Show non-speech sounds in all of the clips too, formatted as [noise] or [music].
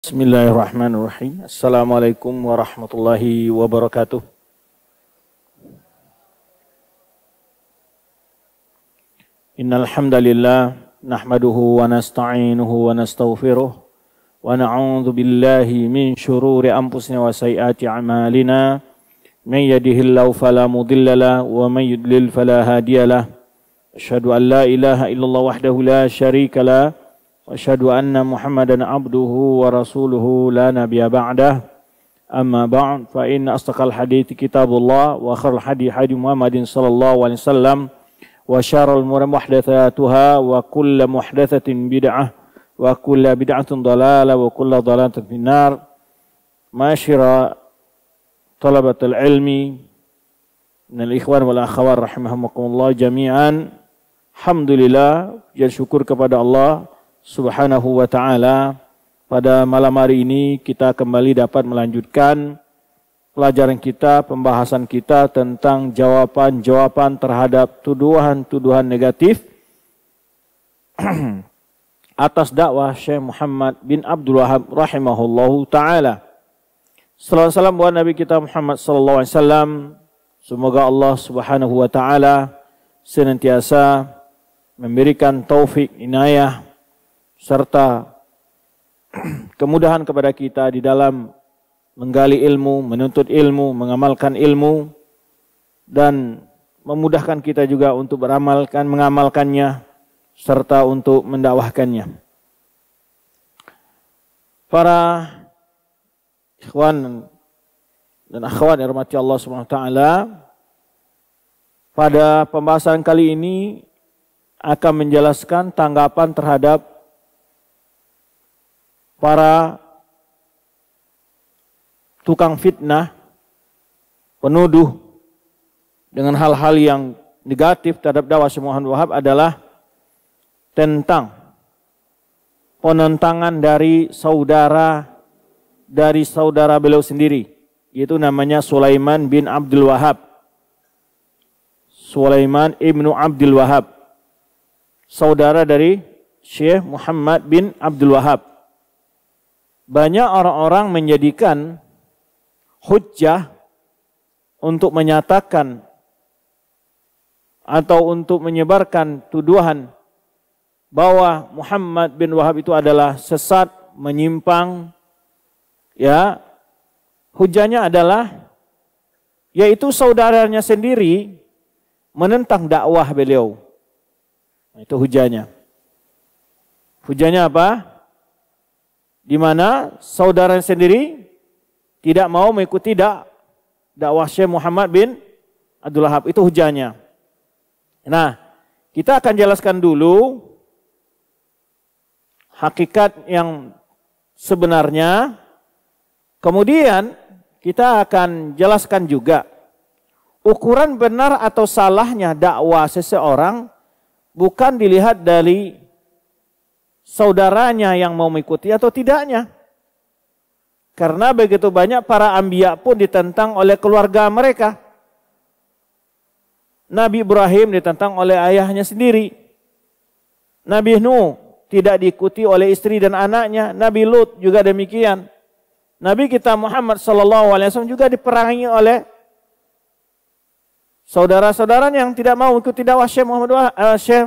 Bismillahirrahmanirrahim. Assalamualaikum warahmatullahi wabarakatuh. Innal hamdalillah nahmaduhu wa nasta'inuhu wa nastaghfiruh wa na'udzu billahi min shururi anfusina wa sayyiati a'malina may yahdihillahu fala mudilla wa may yudlil fala hadiya lah. an la ilaha illallah wahdahu la syarika lah واشهد ان محمدا عبده ورسوله لا نبي بعده اما بعد فان اصدق الحديث كتاب الله واخر الحديث حديث محمد صلى الله عليه وسلم وشر الامور محدثاتها وكل محدثه بدعه وكل بدعه ضلاله وكل ضلاله في النار معاشر طلبه العلم من الاخوان والاخوات رحمهم الله جميعا الحمد لله جل شكر kepada الله Subhanahu wa taala. Pada malam hari ini kita kembali dapat melanjutkan pelajaran kita, pembahasan kita tentang jawaban-jawaban terhadap tuduhan-tuduhan negatif [clears throat] atas dakwah Syekh Muhammad bin Abdul Wahab rahimahullahu taala. Sallallahu salam buat Nabi kita Muhammad sallallahu alaihi wasallam. Semoga Allah Subhanahu wa taala senantiasa memberikan taufik inayah serta kemudahan kepada kita di dalam menggali ilmu, menuntut ilmu, mengamalkan ilmu dan memudahkan kita juga untuk beramalkan, mengamalkannya serta untuk mendakwahkannya. Para ikhwan dan akhwat yang rahmati Allah Subhanahu wa taala pada pembahasan kali ini akan menjelaskan tanggapan terhadap para tukang fitnah, penuduh dengan hal-hal yang negatif terhadap dakwah Syekh Muhammad Wahab adalah tentang penentangan dari saudara dari saudara beliau sendiri yaitu namanya Sulaiman bin Abdul Wahab Sulaiman ibnu Abdul Wahab saudara dari Syekh Muhammad bin Abdul Wahab banyak orang-orang menjadikan hujjah untuk menyatakan atau untuk menyebarkan tuduhan bahwa Muhammad bin Wahab itu adalah sesat, menyimpang. Ya, hujahnya adalah yaitu saudaranya sendiri menentang dakwah beliau. Nah, itu hujahnya. Hujahnya apa? di mana saudara sendiri tidak mau mengikuti dak dakwah Syekh Muhammad bin Abdul Wahab itu hujannya. Nah, kita akan jelaskan dulu hakikat yang sebenarnya. Kemudian kita akan jelaskan juga ukuran benar atau salahnya dakwah seseorang bukan dilihat dari saudaranya yang mau mengikuti atau tidaknya. Karena begitu banyak para ambia pun ditentang oleh keluarga mereka. Nabi Ibrahim ditentang oleh ayahnya sendiri. Nabi Nuh tidak diikuti oleh istri dan anaknya. Nabi Lut juga demikian. Nabi kita Muhammad SAW juga diperangi oleh saudara-saudara yang tidak mau mengikuti dakwah Syekh Muhammad eh, Syekh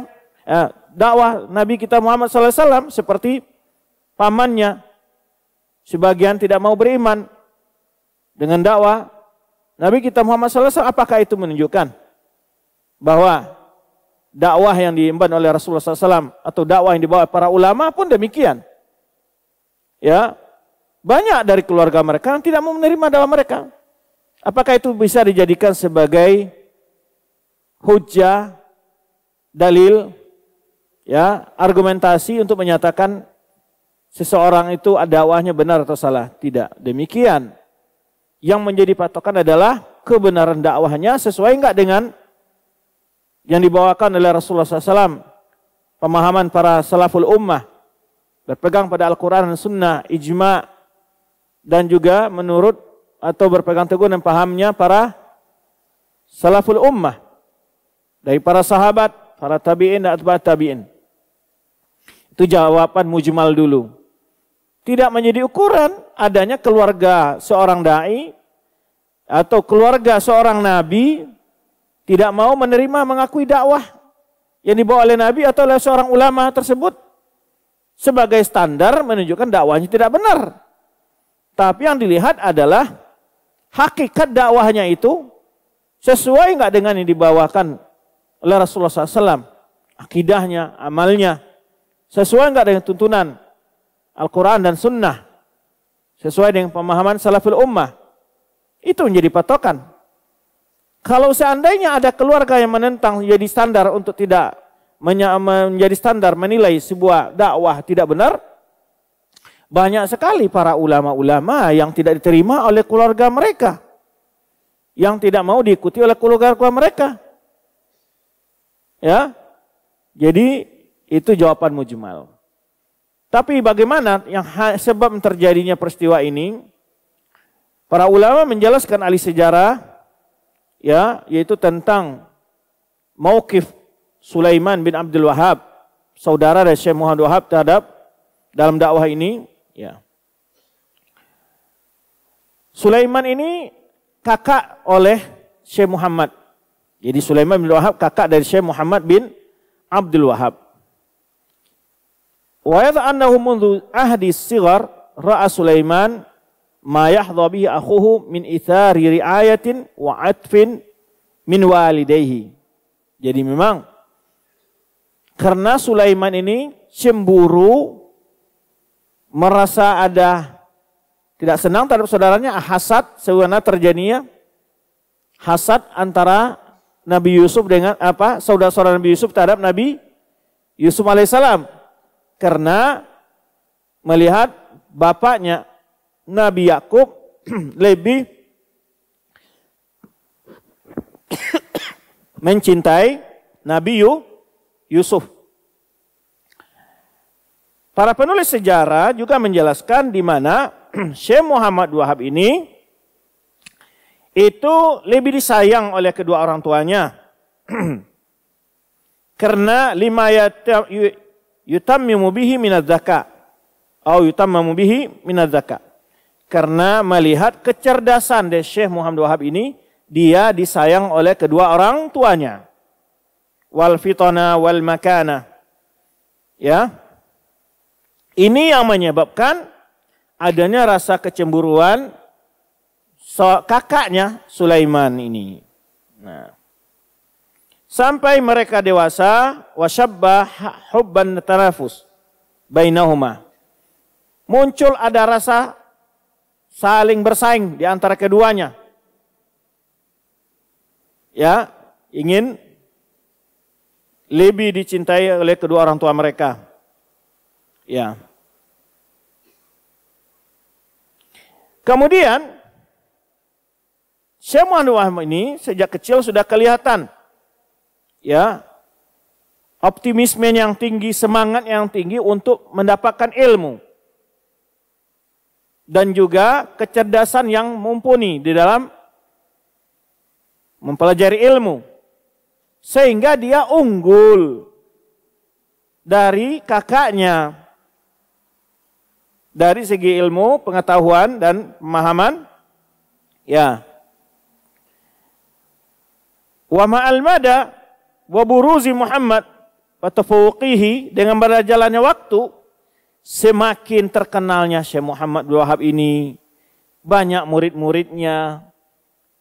eh, dakwah Nabi kita Muhammad Sallallahu Alaihi Wasallam seperti pamannya. Sebagian tidak mau beriman dengan dakwah Nabi kita Muhammad Sallallahu Alaihi Wasallam. Apakah itu menunjukkan bahwa dakwah yang diemban oleh Rasulullah SAW atau dakwah yang dibawa para ulama pun demikian? Ya, banyak dari keluarga mereka yang tidak mau menerima dakwah mereka. Apakah itu bisa dijadikan sebagai hujah, dalil ya argumentasi untuk menyatakan seseorang itu dakwahnya benar atau salah. Tidak. Demikian. Yang menjadi patokan adalah kebenaran dakwahnya sesuai enggak dengan yang dibawakan oleh Rasulullah SAW. Pemahaman para salaful ummah. Berpegang pada Al-Quran dan Sunnah, ijma' dan juga menurut atau berpegang teguh dan pahamnya para salaful ummah. Dari para sahabat, para tabi'in dan atba' tabi'in. Itu jawaban mujmal dulu. Tidak menjadi ukuran adanya keluarga seorang dai atau keluarga seorang nabi tidak mau menerima mengakui dakwah yang dibawa oleh nabi atau oleh seorang ulama tersebut sebagai standar menunjukkan dakwahnya tidak benar. Tapi yang dilihat adalah hakikat dakwahnya itu sesuai enggak dengan yang dibawakan oleh Rasulullah SAW. Akidahnya, amalnya, Sesuai enggak dengan tuntunan Al-Quran dan Sunnah? Sesuai dengan pemahaman salafil ummah? Itu menjadi patokan. Kalau seandainya ada keluarga yang menentang jadi standar untuk tidak menjadi standar menilai sebuah dakwah tidak benar, banyak sekali para ulama-ulama yang tidak diterima oleh keluarga mereka. Yang tidak mau diikuti oleh keluarga mereka. Ya. Jadi itu jawaban mujmal. Tapi bagaimana yang sebab terjadinya peristiwa ini? Para ulama menjelaskan alih sejarah ya, yaitu tentang maukif Sulaiman bin Abdul Wahab, saudara dari Syekh Muhammad Wahab terhadap dalam dakwah ini, ya. Sulaiman ini kakak oleh Syekh Muhammad. Jadi Sulaiman bin Wahab kakak dari Syekh Muhammad bin Abdul Wahab. Wa Sulaiman ma yahdha bihi akhuhu min ithari ri'ayatin wa atfin Jadi memang karena Sulaiman ini cemburu merasa ada tidak senang terhadap saudaranya hasad sebenarnya ya hasad antara Nabi Yusuf dengan apa saudara-saudara Nabi Yusuf terhadap Nabi Yusuf alaihissalam karena melihat bapaknya Nabi Yakub [clears throat] lebih [clears throat] mencintai Nabi Yusuf. Para penulis sejarah juga menjelaskan di mana [clears throat] Syekh Muhammad Wahab ini itu lebih disayang oleh kedua orang tuanya. Karena lima yutammimu bihi minaz zaka au yutammamu bihi minaz zaka Karena melihat kecerdasan dari Syekh Muhammad Wahab ini, dia disayang oleh kedua orang tuanya. Wal fitana wal makana. Ya. Ini yang menyebabkan adanya rasa kecemburuan so, kakaknya Sulaiman ini. Nah, sampai mereka dewasa wasyabba hubban tarafus bainahuma. Muncul ada rasa saling bersaing di antara keduanya. Ya, ingin lebih dicintai oleh kedua orang tua mereka. Ya. Kemudian semua Muhammad ini sejak kecil sudah kelihatan ya optimisme yang tinggi, semangat yang tinggi untuk mendapatkan ilmu. Dan juga kecerdasan yang mumpuni di dalam mempelajari ilmu. Sehingga dia unggul dari kakaknya. Dari segi ilmu, pengetahuan, dan pemahaman. Ya. Wa ma'al mada wa buruzi Muhammad wa tafawuqihi dengan berjalannya waktu semakin terkenalnya Syekh Muhammad bin Wahab ini banyak murid-muridnya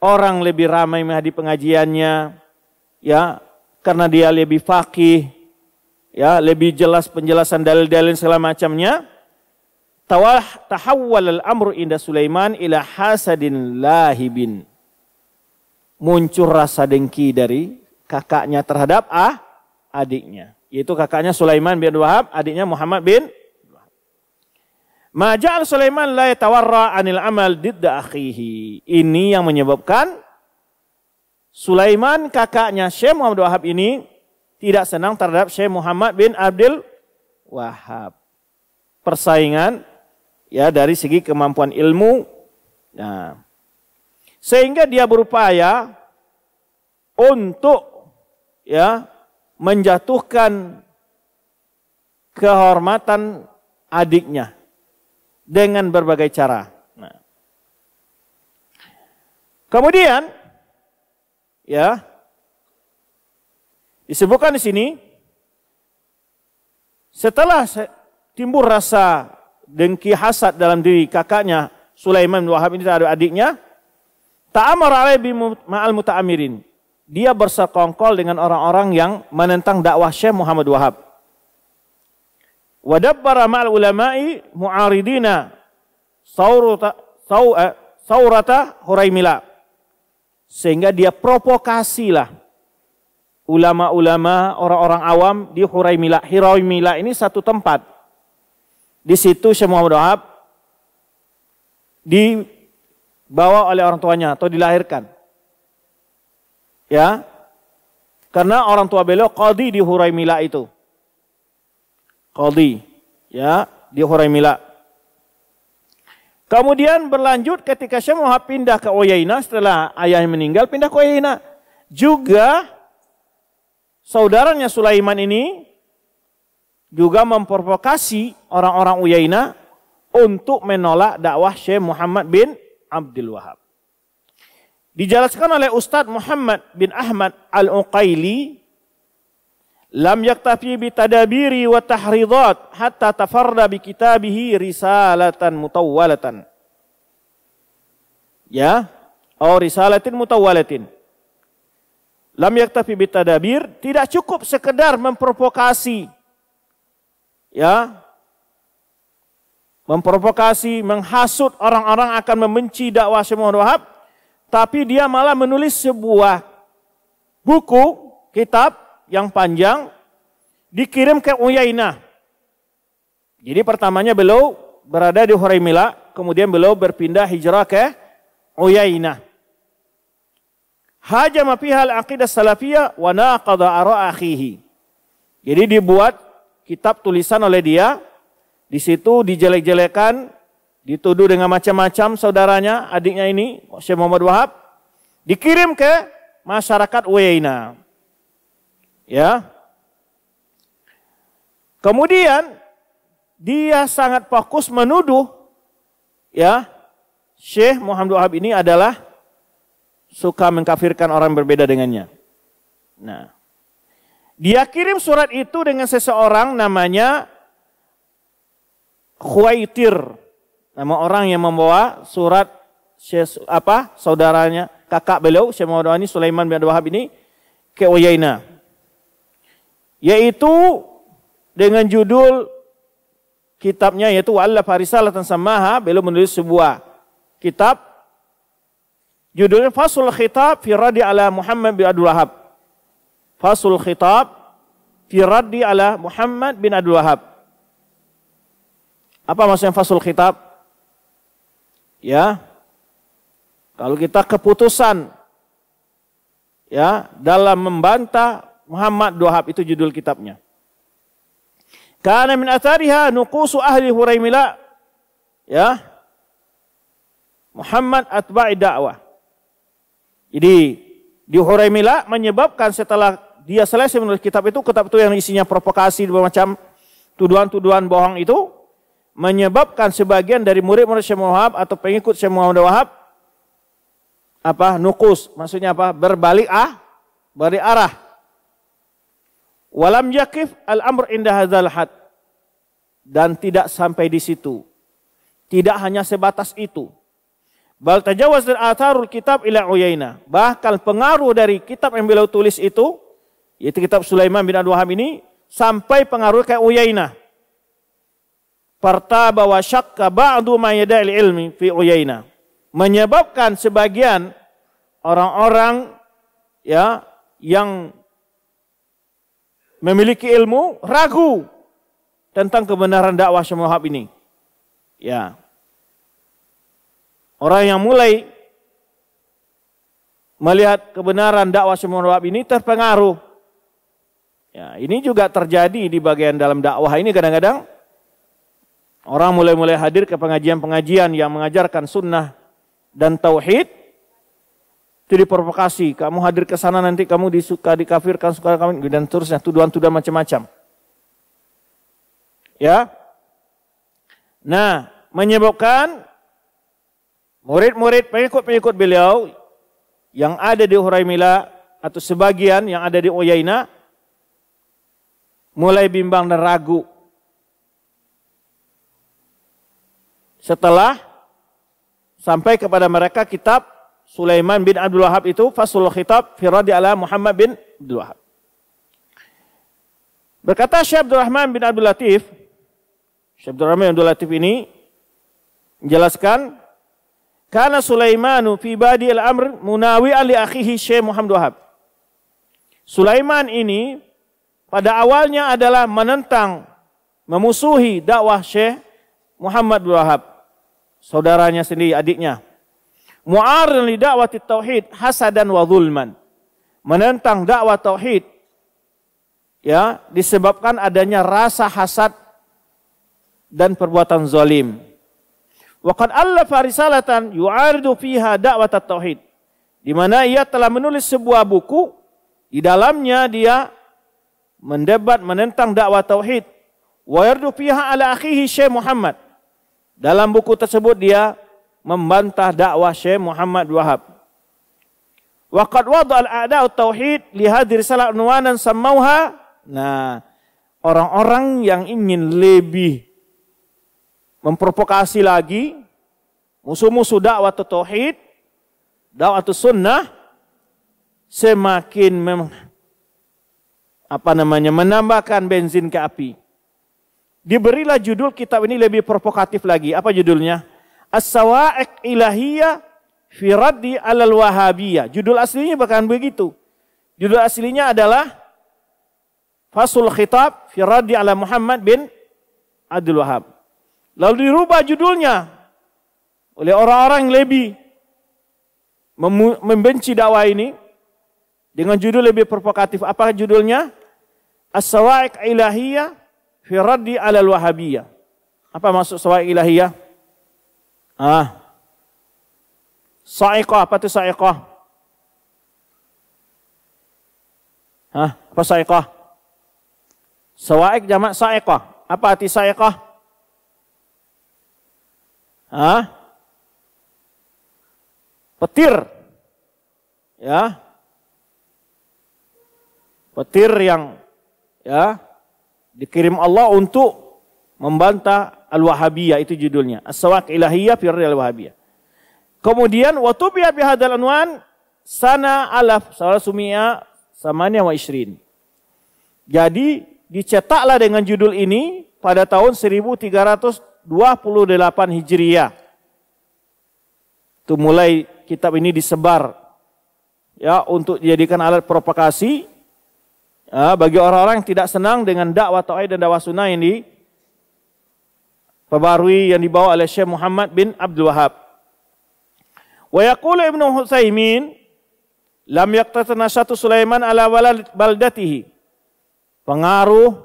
orang lebih ramai menghadiri pengajiannya ya karena dia lebih faqih ya lebih jelas penjelasan dalil-dalil segala macamnya tawah tahawwal al-amru inda Sulaiman ila hasadin lahibin muncul rasa dengki dari kakaknya terhadap ah, adiknya. Yaitu kakaknya Sulaiman bin Wahab, adiknya Muhammad bin Majal Sulaiman la yatawarra anil amal didda akhihi. Ini yang menyebabkan Sulaiman kakaknya Syekh Muhammad Wahab ini tidak senang terhadap Syekh Muhammad bin Abdul Wahab. Persaingan ya dari segi kemampuan ilmu. Nah, sehingga dia berupaya untuk ya menjatuhkan kehormatan adiknya dengan berbagai cara. Nah. Kemudian ya disebutkan di sini setelah timbul rasa dengki hasad dalam diri kakaknya Sulaiman Wahab ini terhadap adiknya, ta'amara alaihi ma'al muta'amirin dia bersekongkol dengan orang-orang yang menentang dakwah Syekh Muhammad Wahab. Wadabbara ma'al ulama'i mu'aridina saurata, eh, saurata Huraimila. Sehingga dia provokasilah ulama-ulama, orang-orang awam di Huraimila. Huraimila ini satu tempat. Di situ Syekh Muhammad Wahab dibawa oleh orang tuanya atau dilahirkan. Ya. Karena orang tua beliau kodi di Huraimila itu. kodi, ya, di Huraimila. Kemudian berlanjut ketika Syekh pindah ke Oyaina setelah ayahnya meninggal pindah ke Oyaina Juga saudaranya Sulaiman ini juga memprovokasi orang-orang Uyaina untuk menolak dakwah Syekh Muhammad bin Abdul Wahab. Dijelaskan oleh Ustadz Muhammad bin Ahmad Al-Uqaili lam yaktafi bi tadabiri wa tahridat hatta tafarda bi kitabihi risalatan mutawwalatan. Ya, atau oh, risalatin mutawwalatin. Lam yaktafi bi tadabir, tidak cukup sekedar memprovokasi. Ya, memprovokasi, menghasut orang-orang akan membenci dakwah Syekh Muhammad Wahab tapi dia malah menulis sebuah buku, kitab yang panjang, dikirim ke Uyainah. Jadi pertamanya beliau berada di Huraimila, kemudian beliau berpindah hijrah ke Uyainah. Hajama pihal aqidah salafiyah wa naqadha ara akhihi. Jadi dibuat kitab tulisan oleh dia, di situ dijelek-jelekan Dituduh dengan macam-macam saudaranya, adiknya ini, Syekh Muhammad Wahab. Dikirim ke masyarakat Uyaina. Ya. Kemudian dia sangat fokus menuduh ya Syekh Muhammad Wahab ini adalah suka mengkafirkan orang berbeda dengannya. Nah, dia kirim surat itu dengan seseorang namanya Khuaitir. Nama orang yang membawa surat apa saudaranya kakak beliau Syekh Muhammad ini Sulaiman bin Wahab ini ke Uyaina. Yaitu dengan judul kitabnya yaitu Farisalah Risalatan Samaha beliau menulis sebuah kitab judulnya Fasul Khitab fi Radi ala Muhammad bin Abdul Wahab. Fasul Khitab fi Radi ala Muhammad bin Abdul Wahab. Apa maksudnya Fasul Khitab? ya kalau kita keputusan ya dalam membantah Muhammad Dohab itu judul kitabnya. Karena min athariha nuqusu ahli Huraimila ya Muhammad atba'i dakwah. Jadi di Huraimila menyebabkan setelah dia selesai menulis kitab itu kitab itu yang isinya provokasi macam tuduhan-tuduhan bohong itu menyebabkan sebagian dari murid-murid Syekh Wahab atau pengikut Syekh Muhammad Wahab apa nukus maksudnya apa berbalik ah dari arah walam yakif al amr indah dalhat dan tidak sampai di situ tidak hanya sebatas itu bal tajawaz atarul kitab ila uyaina bahkan pengaruh dari kitab yang beliau tulis itu yaitu kitab Sulaiman bin Adwaham ini sampai pengaruh ke uyaina pertaba wa syakka ba'du ma ilmi fi Uyayna. Menyebabkan sebagian orang-orang ya yang memiliki ilmu ragu tentang kebenaran dakwah Syamahab ini. Ya. Orang yang mulai melihat kebenaran dakwah Syamahab ini terpengaruh. Ya, ini juga terjadi di bagian dalam dakwah ini kadang-kadang orang mulai-mulai hadir ke pengajian-pengajian yang mengajarkan sunnah dan tauhid, itu diprovokasi. Kamu hadir ke sana nanti kamu disuka dikafirkan suka kamu dan terusnya tuduhan-tuduhan macam-macam. Ya. Nah, menyebabkan murid-murid pengikut-pengikut beliau yang ada di Huraimila atau sebagian yang ada di Uyaina mulai bimbang dan ragu setelah sampai kepada mereka kitab Sulaiman bin Abdul Wahab itu fasul khitab radi ala Muhammad bin Abdul Wahab. Berkata Syekh Abdul Rahman bin Abdul Latif, Syekh Abdul Rahman bin Abdul Latif ini menjelaskan karena Sulaiman fi badi al-amr munawi ali akhihi Syekh Muhammad Wahab. Sulaiman ini pada awalnya adalah menentang, memusuhi dakwah Syekh Muhammad Wahab saudaranya sendiri, adiknya. Mu'arin li da'wati tauhid hasadan wa zulman. Menentang dakwah tauhid ya disebabkan adanya rasa hasad dan perbuatan zalim. Wa qad allafa risalatan yu'aridu fiha da'wat tauhid. Di mana ia telah menulis sebuah buku di dalamnya dia mendebat menentang dakwah tauhid. Wa yardu fiha ala akhihi Syekh Muhammad dalam buku tersebut dia membantah dakwah Syekh Muhammad Wahab. Waqad wada al-a'da'u tauhid li hadhihi risalah unwanan samauha. Nah, orang-orang yang ingin lebih memprovokasi lagi musuh-musuh dakwah tauhid, dakwah sunnah semakin mem, apa namanya menambahkan bensin ke api. Diberilah judul kitab ini lebih provokatif lagi. Apa judulnya? As-Sawa'ik Ilahiyah Firaddi 'alal Wahabiyah. Judul aslinya bahkan begitu. Judul aslinya adalah Fasul Khitab Firaddi 'ala Muhammad bin Abdul Wahab. Lalu dirubah judulnya oleh orang-orang yang lebih membenci dakwah ini dengan judul lebih provokatif. Apa judulnya? As-Sawa'ik Ilahiyah fi raddi alal wahabiyah. Apa maksud sawaiq ilahiyah? Ah. Sa'iqah, apa itu sa'iqah? Hah, apa sa'iqah? Sawaiq jamak sa'iqah. Apa arti sa'iqah? Hah? Petir. Ya. Petir yang ya Dikirim Allah untuk membantah Al-Wahabiyah itu judulnya. aswak Ilahiyah fi Al-Wahabiyah. Kemudian waktu pihak pihak anwan sana alaf salah sumia samanya wa ishrin. Jadi dicetaklah dengan judul ini pada tahun 1328 hijriyah Itu mulai kitab ini disebar ya untuk dijadikan alat propagasi Ah, bagi orang-orang yang tidak senang dengan dakwah tauhid dan dakwah sunnah yang diperbarui yang dibawa oleh Syekh Muhammad bin Abdul Wahab. Wa yaqulu Ibnu Hutsaimin lam yaqtatana satu Sulaiman ala walad baldatihi. Pengaruh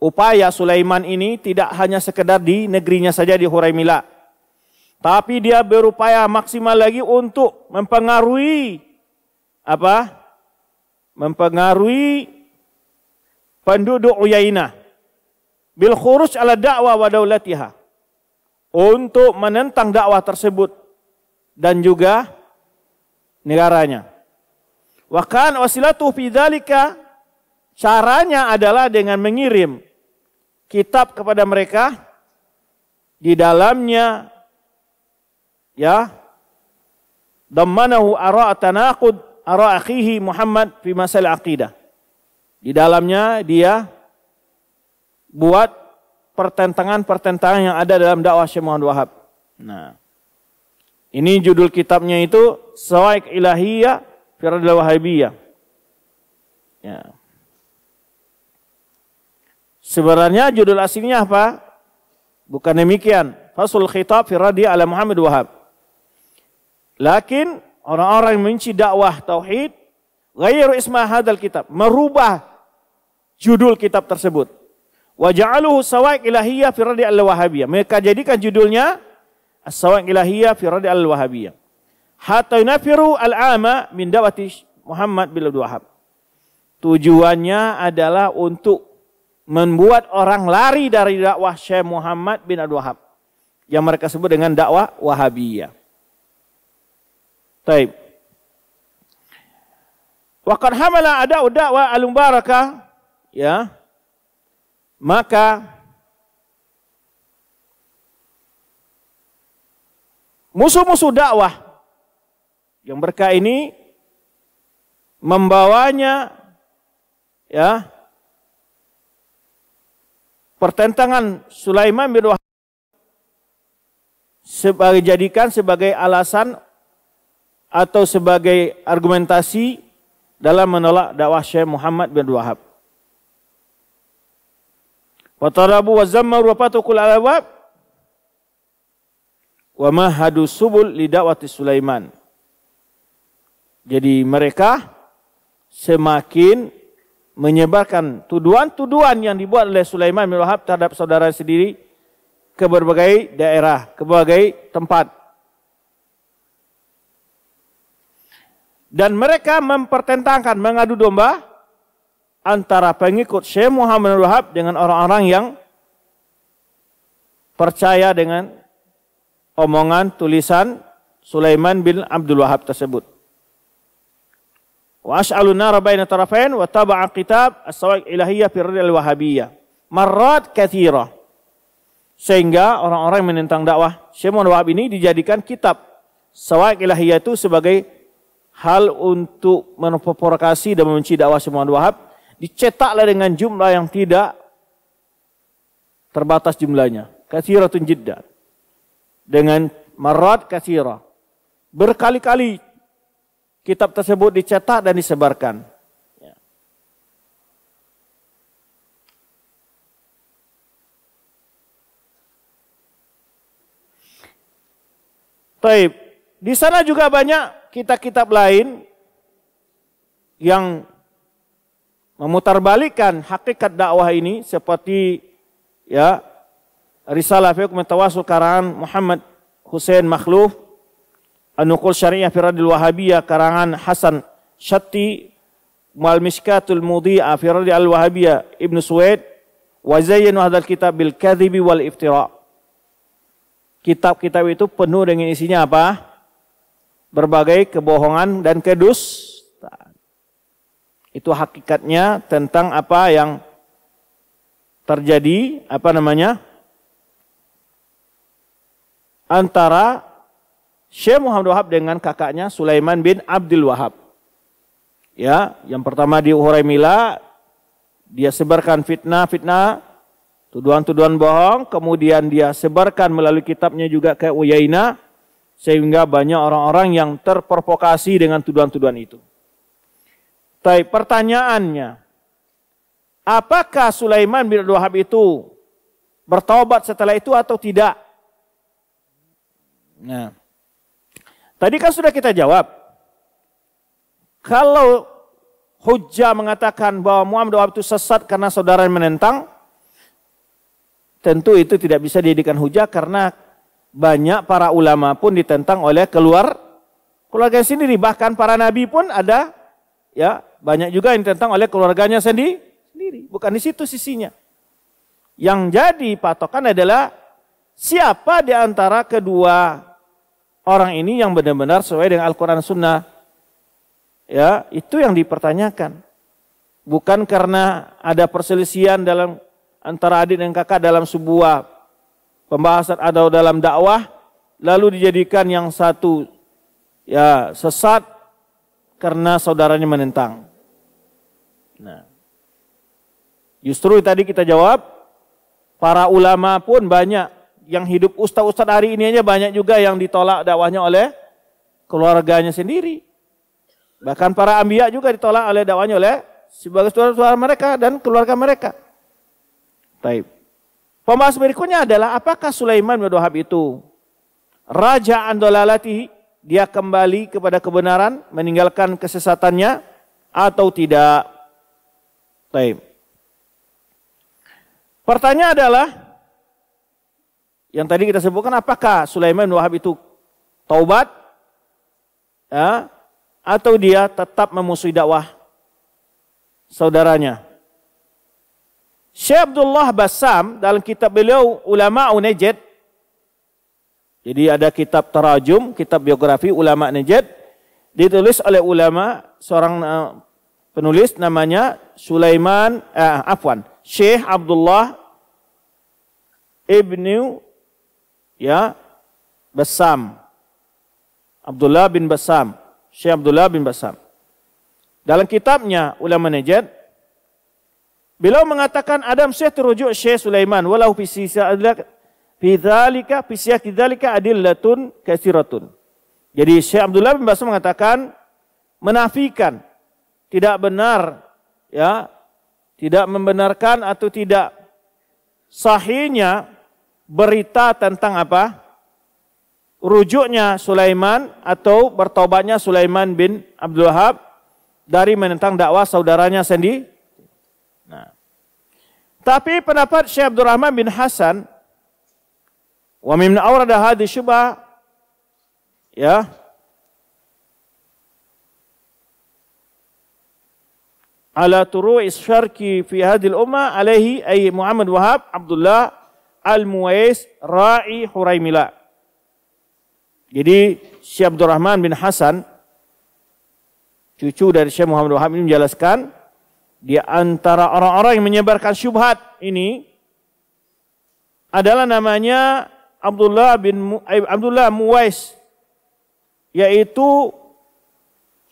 upaya Sulaiman ini tidak hanya sekedar di negerinya saja di Huraimila. Tapi dia berupaya maksimal lagi untuk mempengaruhi apa? Mempengaruhi penduduk Uyainah bil khuruj ala dakwah wa daulatiha untuk menentang dakwah tersebut dan juga negaranya. Wa kan wasilatu fi caranya adalah dengan mengirim kitab kepada mereka di dalamnya ya dammanahu araa tanaqud araa akhihi Muhammad fi masalah aqidah di dalamnya dia buat pertentangan-pertentangan yang ada dalam dakwah Syekh Muhammad Wahab. Nah, ini judul kitabnya itu Sawaik Ilahiyah Firadul Wahabiyah. Ya. Sebenarnya judul aslinya apa? Bukan demikian. Fasul khitab firadi ala Muhammad Wahab. Lakin orang-orang yang menci dakwah tauhid ghayru isma hadal kitab, merubah judul kitab tersebut. Waja'aluhu sawaik ilahiyah firadi al-wahabiyah. Mereka jadikan judulnya as-sawaik ilahiyah firadi al-wahabiyah. Hatta yunafiru al-ama min dawati Muhammad bin Abdul Wahab. Tujuannya adalah untuk membuat orang lari dari dakwah Syekh Muhammad bin Abdul Wahab yang mereka sebut dengan dakwah Wahabiyah. Taib. Waqad hamala ada dakwah al-mubarakah ya maka musuh-musuh dakwah yang berkah ini membawanya ya pertentangan Sulaiman bin Wahab sebagai jadikan sebagai alasan atau sebagai argumentasi dalam menolak dakwah Syekh Muhammad bin Wahab. Wa tarabu wa zammaru wa patukul alawab. Wa mahadu subul lidawati Sulaiman. Jadi mereka semakin menyebarkan tuduhan-tuduhan yang dibuat oleh Sulaiman bin Wahab terhadap saudara sendiri ke berbagai daerah, ke berbagai tempat. Dan mereka mempertentangkan mengadu domba antara pengikut Syekh Muhammad al Wahab dengan orang-orang yang percaya dengan omongan tulisan Sulaiman bin Abdul Wahab tersebut. Wa as'alun nara baina tarafain wa taba'a kitab as-sawa'iq ilahiyah fi al wahabiyah kathira. Sehingga orang-orang yang menentang dakwah Syekh Muhammad Wahab ini dijadikan kitab sawa'iq ilahiyah itu sebagai hal untuk memprovokasi dan membenci dakwah Syekh Muhammad Wahab dicetaklah dengan jumlah yang tidak terbatas jumlahnya. Kasiratun jiddah. Dengan marat kasirah. Berkali-kali kitab tersebut dicetak dan disebarkan. Ya. Taib. Di sana juga banyak kitab-kitab lain yang memutarbalikkan hakikat dakwah ini seperti ya risalah fiqh mutawasul karangan Muhammad Hussein Makhluf Anukul Syariah Firadil Wahabiyah karangan Hasan Syatti Mal Miskatul Mudhi'ah Firadil Al-Wahabiyah Ibnu Suwaid wa zayyanu hadzal kitab bil kadhibi wal iftira. Kitab-kitab itu penuh dengan isinya apa? Berbagai kebohongan dan kedus itu hakikatnya tentang apa yang terjadi apa namanya antara Syekh Muhammad Wahab dengan kakaknya Sulaiman bin Abdul Wahab. Ya, yang pertama di Uhuraimila dia sebarkan fitnah-fitnah, tuduhan-tuduhan bohong, kemudian dia sebarkan melalui kitabnya juga ke Uyainah sehingga banyak orang-orang yang terprovokasi dengan tuduhan-tuduhan itu. Tapi pertanyaannya, apakah Sulaiman bin Abdul Wahab itu bertobat setelah itu atau tidak? Nah, tadi kan sudah kita jawab. Kalau hujah mengatakan bahwa Muhammad Wahab itu sesat karena saudara menentang, tentu itu tidak bisa dijadikan hujah karena banyak para ulama pun ditentang oleh keluar keluarga sendiri bahkan para nabi pun ada ya banyak juga yang ditentang oleh keluarganya sendiri, Bukan di situ sisinya. Yang jadi patokan adalah siapa di antara kedua orang ini yang benar-benar sesuai dengan Al-Quran Sunnah. Ya, itu yang dipertanyakan. Bukan karena ada perselisihan dalam antara adik dan kakak dalam sebuah pembahasan atau dalam dakwah, lalu dijadikan yang satu ya sesat karena saudaranya menentang. Nah, justru tadi kita jawab, para ulama pun banyak yang hidup ustaz-ustaz hari ini aja banyak juga yang ditolak dakwahnya oleh keluarganya sendiri. Bahkan para ambiya juga ditolak oleh dakwahnya oleh sebagai saudara suara mereka dan keluarga mereka. Taib. Pembahas berikutnya adalah apakah Sulaiman bin Wahab itu raja andolalati dia kembali kepada kebenaran meninggalkan kesesatannya atau tidak? Taib. Pertanyaan adalah yang tadi kita sebutkan apakah Sulaiman bin Wahab itu taubat ya, atau dia tetap memusuhi dakwah saudaranya. Syekh Abdullah Basam dalam kitab beliau Ulama Unajid jadi ada kitab terajum, kitab biografi ulama Najd ditulis oleh ulama seorang eh, penulis namanya Sulaiman eh, afwan Syekh Abdullah Ibnu ya Basam Abdullah bin Basam Syekh Abdullah bin Basam dalam kitabnya Ulama Najat beliau mengatakan Adam Syekh terujuk Syekh Sulaiman walau fi sisalika fi dzalika fi siyaqi dzalika adillatun katsiratun jadi Syekh Abdullah bin Basam mengatakan menafikan tidak benar ya tidak membenarkan atau tidak sahihnya berita tentang apa rujuknya Sulaiman atau bertobatnya Sulaiman bin Abdul Wahab dari menentang dakwah saudaranya sendiri. Nah. Tapi pendapat Syekh Abdurrahman bin Hasan wa mimna awrada ya ala turu'is syarki fi hadil umma alaihi ay Muhammad Wahab Abdullah Al-Muwais Ra'i Huraimila. Jadi Syekh Abdul Rahman bin Hasan cucu dari Syekh Muhammad Wahab ini menjelaskan di antara orang-orang yang menyebarkan syubhat ini adalah namanya Abdullah bin eh, Abdullah Muwais yaitu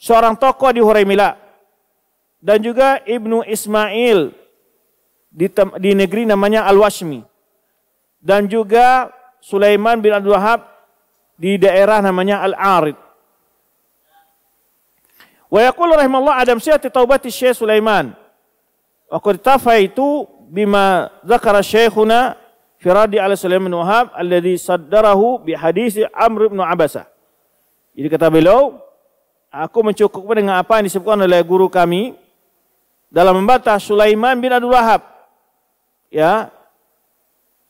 seorang tokoh di Huraimila dan juga Ibnu Ismail di, di negeri namanya Al-Washmi. Dan juga Sulaiman bin Abdul Wahab di daerah namanya Al-Arid. Wa yakul rahimallah Adam syaiti taubati Syekh Sulaiman. Wa kutafa itu bima zakara Syekhuna firadi ala Sulaiman bin Wahab alladhi saddarahu bi hadis Amr bin Abasa. Jadi kata beliau, aku mencukupkan dengan apa yang disebutkan oleh guru kami, dalam membantah Sulaiman bin Abdul Wahab ya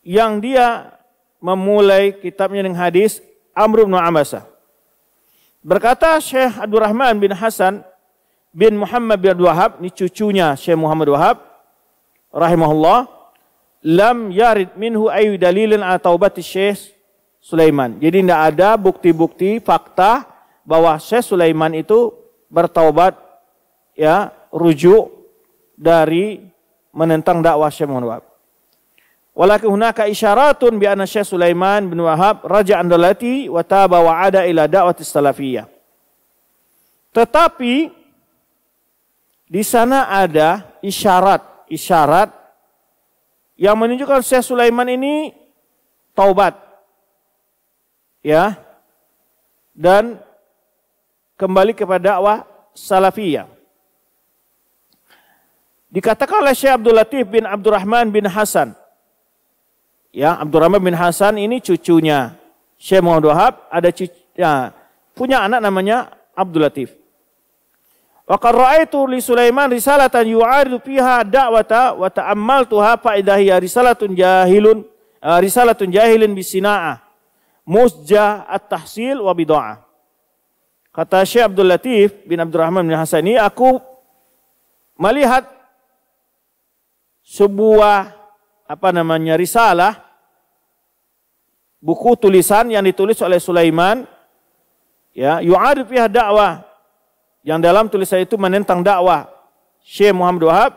yang dia memulai kitabnya dengan hadis Amr bin Amasa. Berkata Syekh Abdul Rahman bin Hasan bin Muhammad bin Abdul Wahab, ini cucunya Syekh Muhammad Wahab rahimahullah, lam yarid minhu ayu dalilin ala taubati Syekh Sulaiman. Jadi tidak ada bukti-bukti fakta bahwa Syekh Sulaiman itu bertaubat ya rujuk dari menentang dakwah Syekh Muhammad Wahab. Walakin hunaka isyaratun bi anna Syekh Sulaiman bin Wahab raja'an dalati wa taba wa ada ila da'watis salafiyah. Tetapi di sana ada isyarat, isyarat yang menunjukkan Syekh Sulaiman ini taubat. Ya. Dan kembali kepada dakwah salafiyah. Dikatakan oleh Syekh Abdul Latif bin Abdurrahman bin Hasan. Ya, Abdurrahman bin Hasan ini cucunya Syekh Muhammad Wahab, ada cucu, ya, punya anak namanya Abdul Latif. Wa qara'aitu li Sulaiman risalatan yu'aridu fiha da'wata wa ta'ammaltuha fa idahiyya risalatun jahilun eh, risalatun jahilin bisina'ah musja at-tahsil wa bid'ah. Kata Syekh Abdul Latif bin Abdurrahman bin Hasan ini aku melihat sebuah apa namanya risalah buku tulisan yang ditulis oleh Sulaiman ya yu'adu fiha dakwah yang dalam tulisan itu menentang dakwah Syekh Muhammad Wahab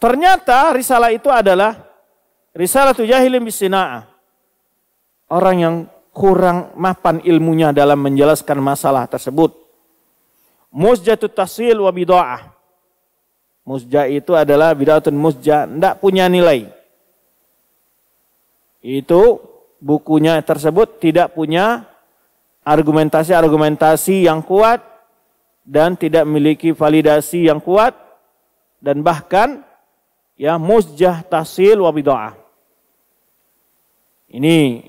ternyata risalah itu adalah risalah tu jahilin bisina'ah orang yang kurang mapan ilmunya dalam menjelaskan masalah tersebut musjatut tasil wa bid'ah Musja itu adalah bidatun musja, tidak punya nilai. Itu bukunya tersebut tidak punya argumentasi-argumentasi yang kuat dan tidak memiliki validasi yang kuat dan bahkan ya musjah tahsil wa bid'ah. Ini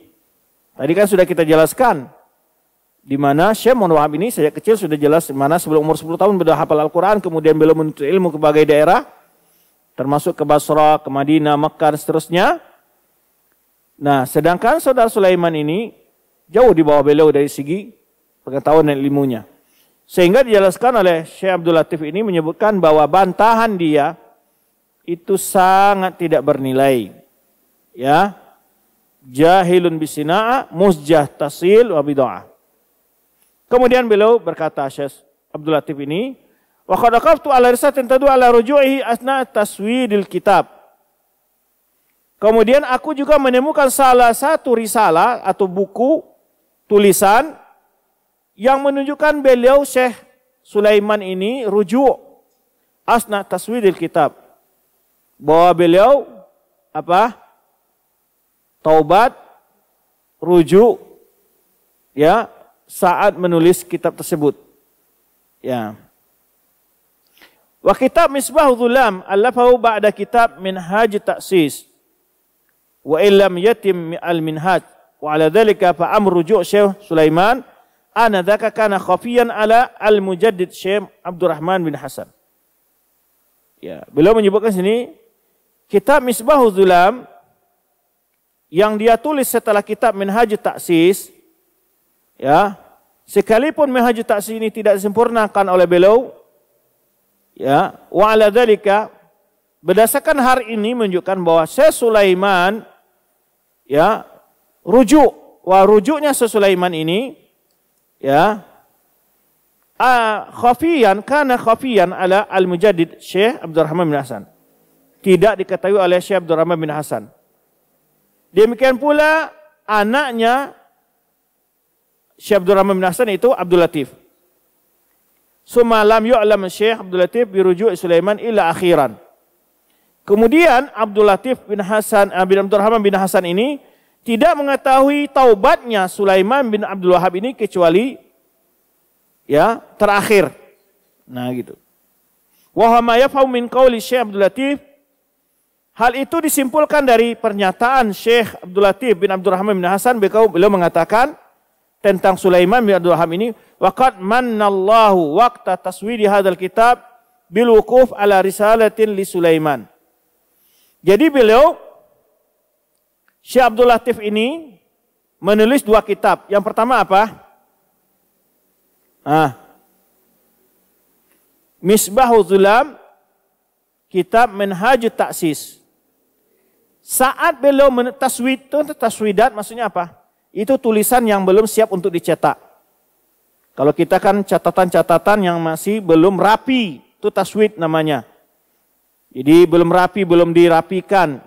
tadi kan sudah kita jelaskan di mana Syekh Muhammad Wahab ini sejak kecil sudah jelas di mana sebelum umur 10 tahun sudah hafal Al-Qur'an, kemudian beliau menuntut ilmu ke berbagai daerah termasuk ke Basra, ke Madinah, Mekah dan seterusnya. Nah, sedangkan saudara Sulaiman ini jauh di bawah beliau dari segi pengetahuan dan ilmunya. Sehingga dijelaskan oleh Syekh Abdul Latif ini menyebutkan bahwa bantahan dia itu sangat tidak bernilai. Ya. Jahilun bisina'a musjah tasil wa bid'ah. Kemudian beliau berkata Syekh Abdul Latif ini, wa qad aqaftu ala risatin tadu ala ruju'ihi asna taswidil kitab. Kemudian aku juga menemukan salah satu risalah atau buku tulisan yang menunjukkan beliau Syekh Sulaiman ini rujuk asna taswidil kitab. Bahwa beliau apa? Taubat rujuk ya saat menulis kitab tersebut. Ya. Wa kitab Misbahul Zulam allafahu ba'da kitab Minhaj Ta'sis. Wa illam yatim al-minhaj. Wa ala dhalika fa amru ju' Syekh Sulaiman anadzaka kana khafiyan ala al-mujaddid Syekh Abdurrahman bin Hasan. Ya, beliau menyebutkan sini kitab Misbahul Zulam yang dia tulis setelah kitab Minhaj Ta'sis Ya, sekalipun Mihaju Taksi ini tidak disempurnakan oleh beliau, ya, wa ala berdasarkan hari ini menunjukkan bahwa Syekh Sulaiman ya rujuk wa rujuknya Syekh Sulaiman ini ya khafiyan karena khafiyan ala al mujaddid Syekh Abdurrahman bin Hasan tidak diketahui oleh Syekh Abdurrahman bin Hasan demikian pula anaknya Syekh Abdul Rahman bin Hasan itu Abdul Latif. Suma lam yu'lam Syekh Abdul Latif birujuk Sulaiman ila akhiran. Kemudian Abdul Latif bin Hasan eh, bin Abdul Rahman bin Hasan ini tidak mengetahui taubatnya Sulaiman bin Abdul Wahab ini kecuali ya terakhir. Nah gitu. ma yafhamu min qawli Syekh Abdul Latif Hal itu disimpulkan dari pernyataan Syekh Abdul Latif bin Abdul Rahman bin Hasan beliau mengatakan tentang Sulaiman bin Abdul Wahab ini waqad mannallahu waqta taswidi hadzal kitab bil wuquf ala risalatin li Sulaiman. Jadi beliau Syekh Abdul Latif ini menulis dua kitab. Yang pertama apa? Ah. Misbahul Zulam kitab Minhajut Taksis. Saat beliau taswid itu taswidat maksudnya apa? itu tulisan yang belum siap untuk dicetak. Kalau kita kan catatan-catatan yang masih belum rapi, itu taswid namanya. Jadi belum rapi, belum dirapikan.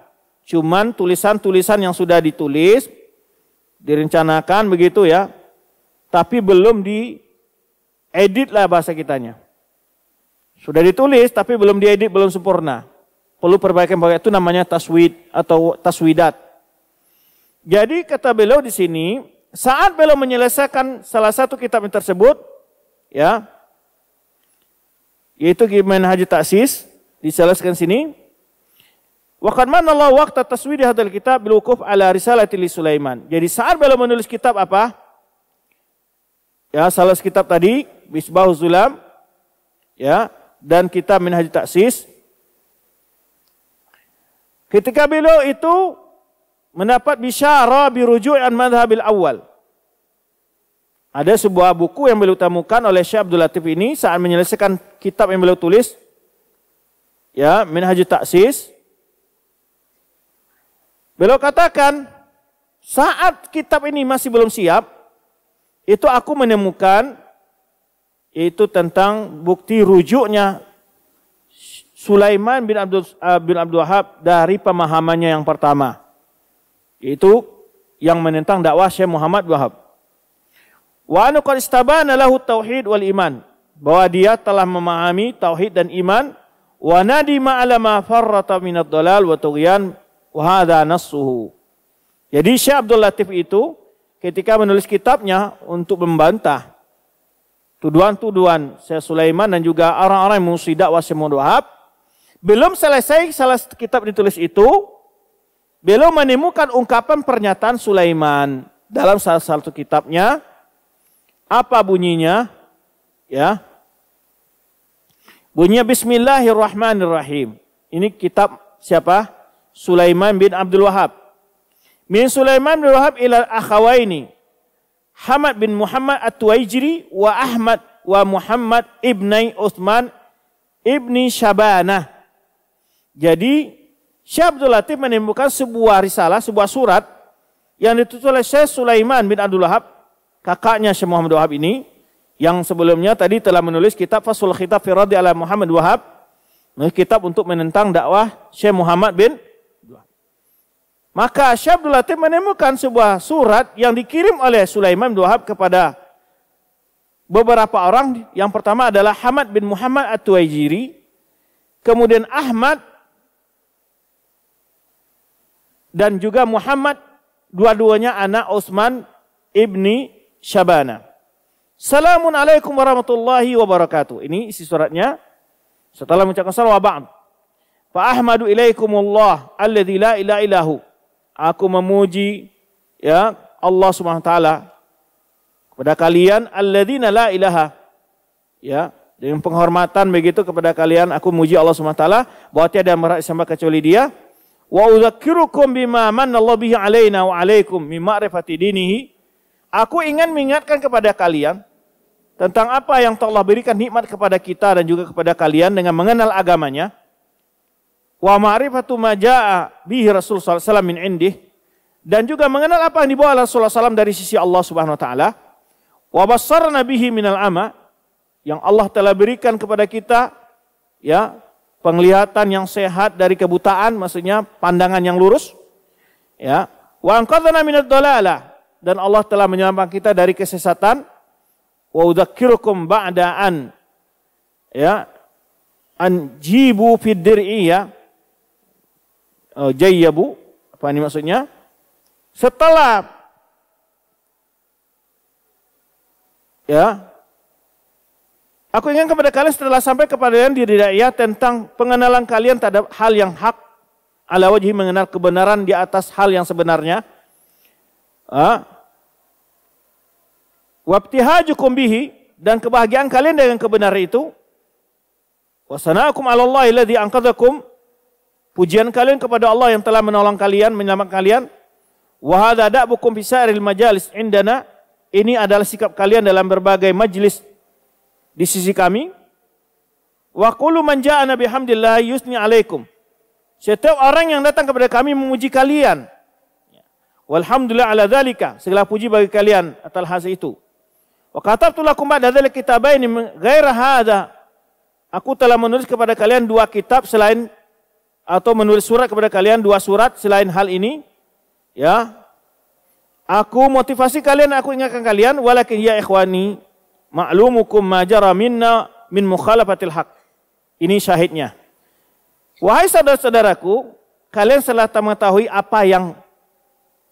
Cuman tulisan-tulisan yang sudah ditulis, direncanakan begitu ya, tapi belum diedit lah bahasa kitanya. Sudah ditulis tapi belum diedit, belum sempurna. Perlu perbaikan-perbaikan itu namanya taswid atau taswidat. Jadi kata beliau di sini, saat beliau menyelesaikan salah satu kitab tersebut, ya, yaitu Gimana Haji Taksis, diselesaikan sini, mana Allah waqta di hadal kitab bilukuf ala risalah tili Sulaiman. Jadi saat beliau menulis kitab apa? Ya, salah kitab tadi, Misbah Zulam, ya, dan kitab Minhaj Taksis. Ketika beliau itu mendapat bisyara biruju'an madhabil awal. Ada sebuah buku yang beliau temukan oleh Syekh Abdul Latif ini saat menyelesaikan kitab yang beliau tulis ya Minhajut Taksis. Beliau katakan saat kitab ini masih belum siap itu aku menemukan itu tentang bukti rujuknya Sulaiman bin Abdul eh, bin Abdul Wahab dari pemahamannya yang pertama. Yaitu yang menentang dakwah Syekh Muhammad Wahab. Wa anu qad istabana lahu tauhid wal iman. Bahwa dia telah memahami tauhid dan iman. Wa nadima ala ma farrata ad dalal wa tughyan wa hadha nassuhu. Jadi Syekh Abdul Latif itu ketika menulis kitabnya untuk membantah tuduhan-tuduhan Syekh Sulaiman dan juga orang-orang yang mengusir dakwah Syekh Wahab, belum selesai salah kitab ditulis itu, Beliau menemukan ungkapan pernyataan Sulaiman dalam salah satu kitabnya. Apa bunyinya? Ya. Bunyinya Bismillahirrahmanirrahim. Ini kitab siapa? Sulaiman bin Abdul Wahab. Min Sulaiman bin Wahab ila akhawaini. Hamad bin Muhammad At-Tuwaijri wa Ahmad wa Muhammad ibni Uthman ibni Syabana. Jadi Syekh Abdul Latif menimbulkan sebuah risalah, sebuah surat yang ditulis oleh Syekh Sulaiman bin Abdul Wahab, kakaknya Syekh Muhammad Wahab ini, yang sebelumnya tadi telah menulis kitab Fasul Khitab Firadi ala Muhammad Wahab, kitab untuk menentang dakwah Syekh Muhammad bin maka Syekh Abdul Latif menemukan sebuah surat yang dikirim oleh Sulaiman bin Wahab kepada beberapa orang. Yang pertama adalah Hamad bin Muhammad At-Tuwaijiri. Kemudian Ahmad dan juga Muhammad dua-duanya anak Utsman ibni Syabana. Salamun alaikum warahmatullahi wabarakatuh. Ini isi suratnya. Setelah mengucapkan salam wa ba'd. Fa ahmadu ilaikumullah alladzi la ilaha illahu. Aku memuji ya Allah Subhanahu wa taala kepada kalian alladzina la ilaha. Ya, dengan penghormatan begitu kepada kalian aku muji Allah Subhanahu wa taala bahwa tiada yang berhak disembah kecuali Dia wa udzakirukum bima manallahu bihi alaina wa alaikum mima'rifati dinihi. Aku ingin mengingatkan kepada kalian tentang apa yang Allah berikan nikmat kepada kita dan juga kepada kalian dengan mengenal agamanya. Wa ma'rifatu ma ja'a bihi Rasul sallallahu alaihi min indih dan juga mengenal apa yang dibawa Rasulullah SAW dari sisi Allah Subhanahu wa taala. Wa bassarna bihi minal ama yang Allah telah berikan kepada kita ya penglihatan yang sehat dari kebutaan, maksudnya pandangan yang lurus. Ya, wa anqadhana minad dalalah dan Allah telah menyelamatkan kita dari kesesatan. Wa udzakirukum ba'daan ya anjibu fiddir'i ya eh, jayyabu apa ini maksudnya setelah ya Aku ingin kepada kalian setelah sampai kepada kalian di hidayah tentang pengenalan kalian terhadap hal yang hak ala wajhi mengenal kebenaran di atas hal yang sebenarnya. Wabtihajukum bihi dan kebahagiaan kalian dengan kebenaran itu. Wasanakum ala Allah angkatakum. Pujian kalian kepada Allah yang telah menolong kalian, menyelamatkan kalian. Wahada da'bukum fisa'iril majalis indana. Ini adalah sikap kalian dalam berbagai majlis di sisi kami. Wa qulu man ja'ana bihamdillah yusni alaikum. Setiap orang yang datang kepada kami memuji kalian. Walhamdulillah ala dzalika. Segala puji bagi kalian atas hal itu. Wa katabtu lakum ba'da dzalika kitabaini ghaira hadza. Aku telah menulis kepada kalian dua kitab selain atau menulis surat kepada kalian dua surat selain hal ini. Ya. Aku motivasi kalian, aku ingatkan kalian walakin ya ikhwani Ma'lumukum ma jara minna min mukhalafatil haq. Ini syahidnya. Wahai saudara-saudaraku, kalian telah mengetahui apa yang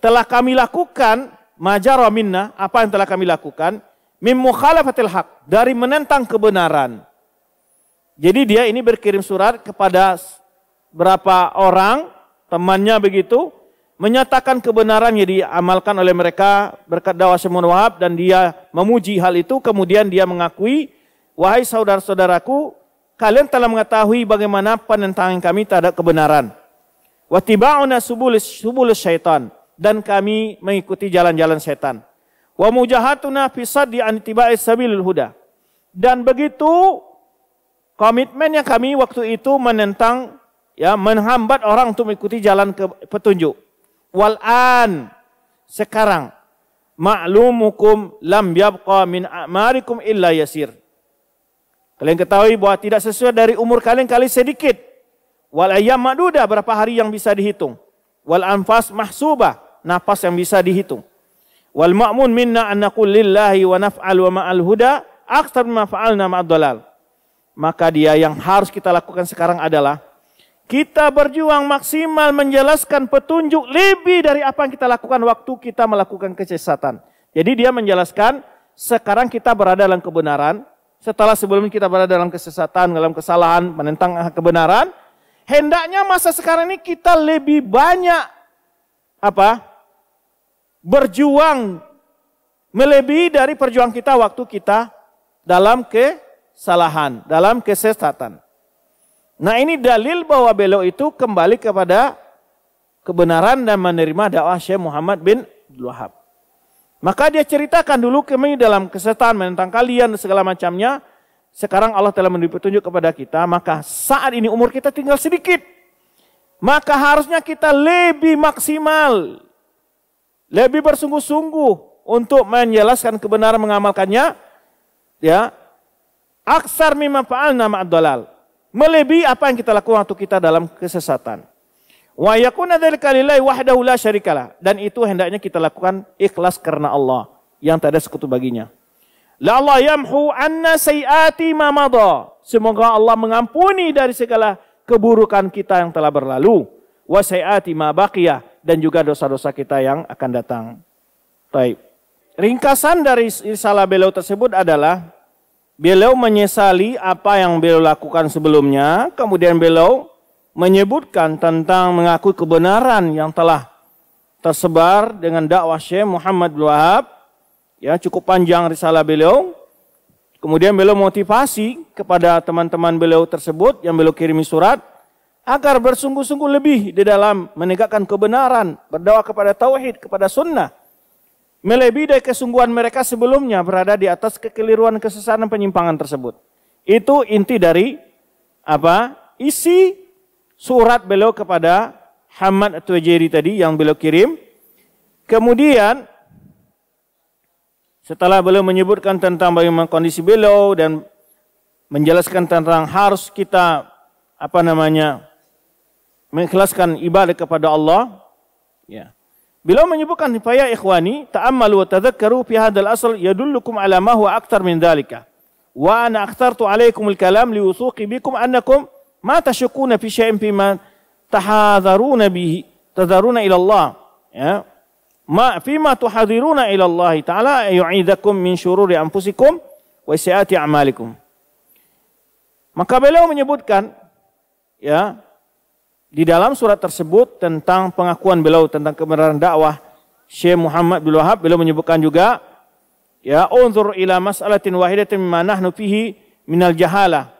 telah kami lakukan majara minna, apa yang telah kami lakukan min mukhalafatil haq, dari menentang kebenaran. Jadi dia ini berkirim surat kepada berapa orang temannya begitu menyatakan kebenaran yang diamalkan oleh mereka berkat dakwah Syekh Wahab dan dia memuji hal itu kemudian dia mengakui wahai saudara-saudaraku kalian telah mengetahui bagaimana penentangan kami terhadap kebenaran wa tiba'una subul syaitan dan kami mengikuti jalan-jalan setan wa mujahatuna fi saddi an tiba'i sabilul huda dan begitu komitmen yang kami waktu itu menentang ya menghambat orang untuk mengikuti jalan ke petunjuk wal an sekarang ma'lumukum lam yabqa min a'marikum illa yasir. Kalian ketahui bahwa tidak sesuai dari umur kalian kali sedikit. Wal ayyam maduda berapa hari yang bisa dihitung. Wal anfas mahsuba nafas yang bisa dihitung. Wal ma'mun minna an naqul lillahi wa naf'al wa ma'al huda akthar mimma fa'alna ma'ad Maka dia yang harus kita lakukan sekarang adalah kita berjuang maksimal menjelaskan petunjuk lebih dari apa yang kita lakukan waktu kita melakukan kesesatan. Jadi dia menjelaskan sekarang kita berada dalam kebenaran. Setelah sebelumnya kita berada dalam kesesatan, dalam kesalahan, menentang kebenaran. Hendaknya masa sekarang ini kita lebih banyak apa berjuang melebihi dari perjuangan kita waktu kita dalam kesalahan, dalam kesesatan. Nah ini dalil bahwa beliau itu kembali kepada kebenaran dan menerima dakwah Syekh Muhammad bin Abdul Wahab. Maka dia ceritakan dulu kami dalam kesetan menentang kalian dan segala macamnya. Sekarang Allah telah memberi petunjuk kepada kita. Maka saat ini umur kita tinggal sedikit. Maka harusnya kita lebih maksimal. Lebih bersungguh-sungguh untuk menjelaskan kebenaran mengamalkannya. Ya. Aksar mimma fa'alna ma'ad Melebihi apa yang kita lakukan waktu kita dalam kesesatan. Wa yakuna dzalika lillahi wahdahu la syarikalah. Dan itu hendaknya kita lakukan ikhlas karena Allah yang tak ada sekutu baginya. La Allah yamhu anna sayiati ma Semoga Allah mengampuni dari segala keburukan kita yang telah berlalu wa sayiati ma baqiyah dan juga dosa-dosa kita yang akan datang. Baik. Ringkasan dari risalah beliau tersebut adalah Beliau menyesali apa yang beliau lakukan sebelumnya, kemudian beliau menyebutkan tentang mengakui kebenaran yang telah tersebar dengan dakwah Syekh Muhammad bin Wahab. Ya, cukup panjang risalah beliau. Kemudian beliau motivasi kepada teman-teman beliau tersebut yang beliau kirimi surat agar bersungguh-sungguh lebih di dalam menegakkan kebenaran, berdoa kepada tauhid, kepada sunnah. Melebihi dari kesungguhan mereka sebelumnya berada di atas kekeliruan kesesatan penyimpangan tersebut. Itu inti dari apa? Isi surat beliau kepada Hamad Tuwajiri tadi yang beliau kirim. Kemudian setelah beliau menyebutkan tentang bagaimana kondisi beliau dan menjelaskan tentang harus kita apa namanya mengikhlaskan ibadah kepada Allah, Yeah. Bila menyebutkan faya ikhwani, ta'ammalu wa tadhakkaru fi hadzal asl yadullukum ala ma huwa akthar min dhalika. Wa ana akhtartu alaikum al-kalam li liwuthuqi bikum annakum ma tashquna fi syai'in ma tahadharuna bihi tadharuna ila Allah. Ya. Ma fi ma tuhadiruna ila Allah taala yu'idakum min syururi anfusikum wa sayyiati a'malikum. Maka beliau menyebutkan ya di dalam surat tersebut tentang pengakuan beliau tentang kebenaran dakwah Syekh Muhammad bin Wahab beliau menyebutkan juga ya unzur ila mas'alatin wahidatin mimma nahnu fihi minal jahalah.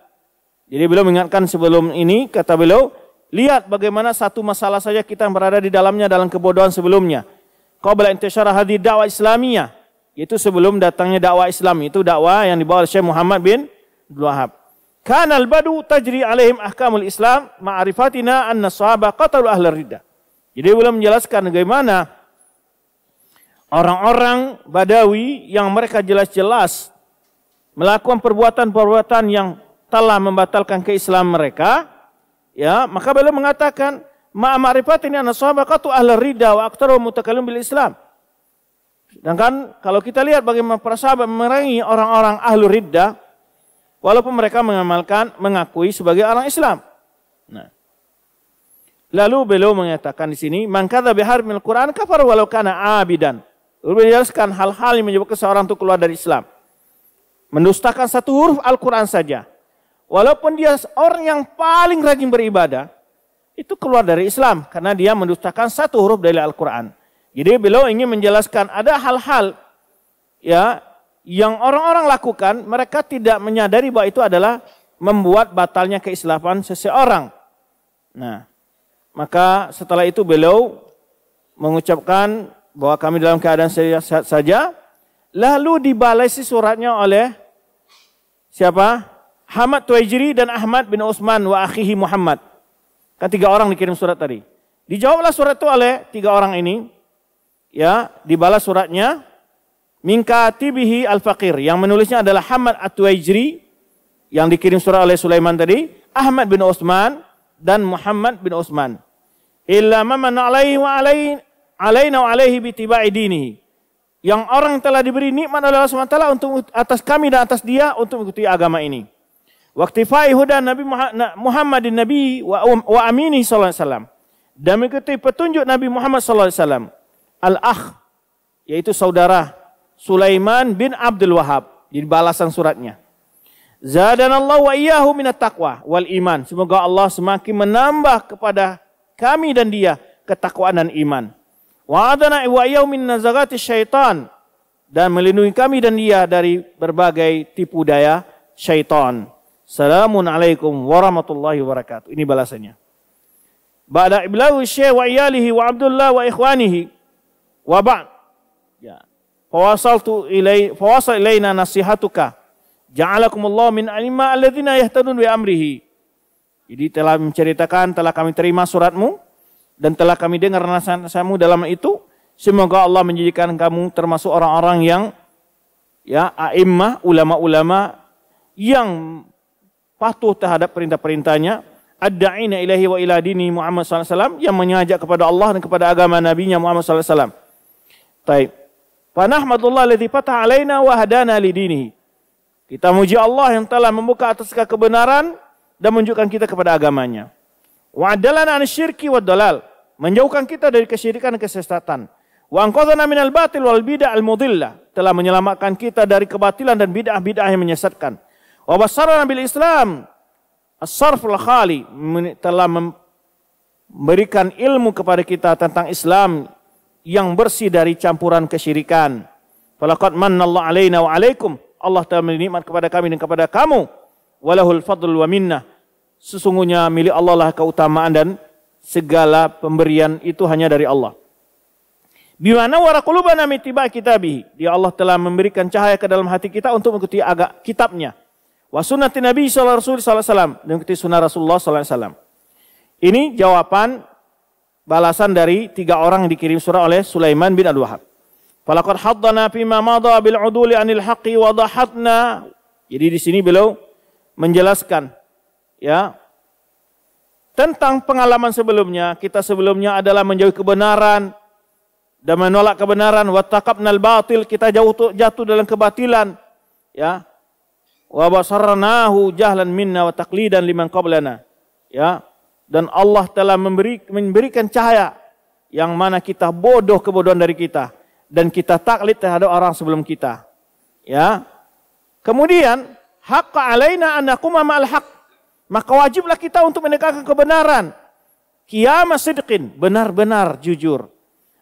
Jadi beliau mengingatkan sebelum ini kata beliau lihat bagaimana satu masalah saja kita berada di dalamnya dalam kebodohan sebelumnya. Qabla intisyarah hadhi dakwah Islamiyah yaitu sebelum datangnya dakwah Islam itu dakwah yang dibawa oleh Syekh Muhammad bin Abdul Wahab. Kana al-badu tajri alaihim ahkamul Islam Ma'arifatina anna sahaba qatalu ahlar ridda. Jadi beliau menjelaskan bagaimana orang-orang Badawi yang mereka jelas-jelas melakukan perbuatan-perbuatan yang telah membatalkan keislam mereka, ya, maka beliau mengatakan ma'rifatina anna sahaba qatu Ahlul ridda wa aktaru mutakallim bil Islam. Sedangkan kalau kita lihat bagaimana para sahabat memerangi orang-orang Ahlul Ridha. Walaupun mereka mengamalkan, mengakui sebagai orang Islam. Nah. Lalu beliau mengatakan di sini, mangkada bihar mil Quran kafar walau kana abidan. Lalu menjelaskan hal-hal yang menyebabkan seorang itu keluar dari Islam. Mendustakan satu huruf Al-Quran saja. Walaupun dia orang yang paling rajin beribadah, itu keluar dari Islam karena dia mendustakan satu huruf dari Al-Quran. Jadi beliau ingin menjelaskan ada hal-hal ya yang orang-orang lakukan, mereka tidak menyadari bahwa itu adalah membuat batalnya keislaman seseorang. Nah, maka setelah itu beliau mengucapkan bahwa kami dalam keadaan sehat saja. Lalu dibalasi suratnya oleh siapa? Hamad Tuwaijiri dan Ahmad bin Utsman wa akhihi Muhammad. Kan tiga orang dikirim surat tadi. Dijawablah surat itu oleh tiga orang ini. Ya, dibalas suratnya Minkatibihi al-Faqir yang menulisnya adalah Hamad At-Tuwaijri yang dikirim surat oleh Sulaiman tadi, Ahmad bin Utsman dan Muhammad bin Utsman. Illa man alaihi wa alaihi alaina wa alaihi bitiba'i dinihi. Yang orang telah diberi nikmat oleh Allah SWT untuk atas kami dan atas dia untuk mengikuti agama ini. Waktu Waktifai huda Nabi Muhammadin Nabi wa, wa amini sallallahu alaihi wasallam. Dan mengikuti petunjuk Nabi Muhammad sallallahu alaihi wasallam. Al-akh yaitu saudara Sulaiman bin Abdul Wahab. Jadi balasan suratnya. Allah wa iyyahu minat taqwa wal iman. Semoga Allah semakin menambah kepada kami dan dia ketakwaan dan iman. Wa adana wa iyyahu min nazagati syaitan dan melindungi kami dan dia dari berbagai tipu daya syaitan. Salamun alaikum warahmatullahi wabarakatuh. Ini balasannya. Ba'da iblawi syekh wa iyalihi wa abdullah wa ikhwanihi wa ba'd fawasaltu ilai fawasal ilaina nasihatuka ja'alakumullahu min alima alladzina yahtadun bi amrihi jadi telah menceritakan telah kami terima suratmu dan telah kami dengar nasihatmu dalam itu semoga Allah menjadikan kamu termasuk orang-orang yang ya a'immah ulama-ulama yang patuh terhadap perintah-perintahnya ad-da'ina ilahi wa ila dini Muhammad sallallahu alaihi wasallam yang mengajak kepada Allah dan kepada agama nabinya Muhammad sallallahu alaihi wasallam. Baik. Fanahmadullah alladhi fatah alaina wa hadana lidinihi. Kita muji Allah yang telah membuka atas kebenaran dan menunjukkan kita kepada agamanya. Wa adalana an syirki wa dalal. Menjauhkan kita dari kesyirikan dan kesesatan. Wa anqadhana minal batil wal bid'ah al mudillah. Telah menyelamatkan kita dari kebatilan dan bid'ah-bid'ah yang menyesatkan. Wa basarana bil Islam as-sarful khali telah memberikan ilmu kepada kita tentang Islam yang bersih dari campuran kesyirikan. Falaqad mannallahu alaina wa alaikum. Allah telah memberi kepada kami dan kepada kamu. Walahul fadlu wa minnah. Sesungguhnya milik Allah lah keutamaan dan segala pemberian itu hanya dari Allah. Bimana warakulubana mitiba kitabih. Dia Allah telah memberikan cahaya ke dalam hati kita untuk mengikuti agak kitabnya. Wa sunnati Nabi SAW. Dan mengikuti sunnah Rasulullah SAW. Ini jawaban balasan dari tiga orang yang dikirim surah oleh Sulaiman bin Al-Wahab. Falakad haddana fima madha bil uduli anil haqqi wa Jadi di sini beliau menjelaskan ya tentang pengalaman sebelumnya, kita sebelumnya adalah menjauhi kebenaran dan menolak kebenaran wa taqabnal batil, kita jauh jatuh dalam kebatilan ya. Wa basarnahu jahlan minna wa taqlidan liman qablana. Ya, dan Allah telah memberi, memberikan cahaya yang mana kita bodoh kebodohan dari kita dan kita taklid terhadap orang sebelum kita. Ya. Kemudian hak alaina anakum ma'al haq. Maka wajiblah kita untuk menegakkan kebenaran. Kiamat sidqin, benar-benar jujur.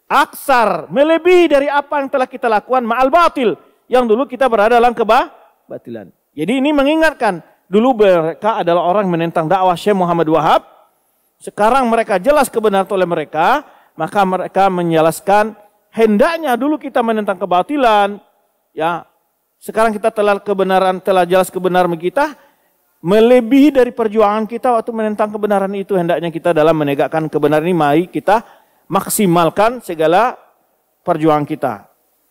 Aksar, melebihi dari apa yang telah kita lakukan ma'al batil. Yang dulu kita berada dalam kebatilan. Jadi ini mengingatkan, dulu mereka adalah orang menentang dakwah Syekh Muhammad Wahab sekarang mereka jelas kebenaran oleh mereka, maka mereka menjelaskan hendaknya dulu kita menentang kebatilan, ya. Sekarang kita telah kebenaran, telah jelas kebenaran kita, melebihi dari perjuangan kita waktu menentang kebenaran itu hendaknya kita dalam menegakkan kebenaran ini mari kita maksimalkan segala perjuangan kita.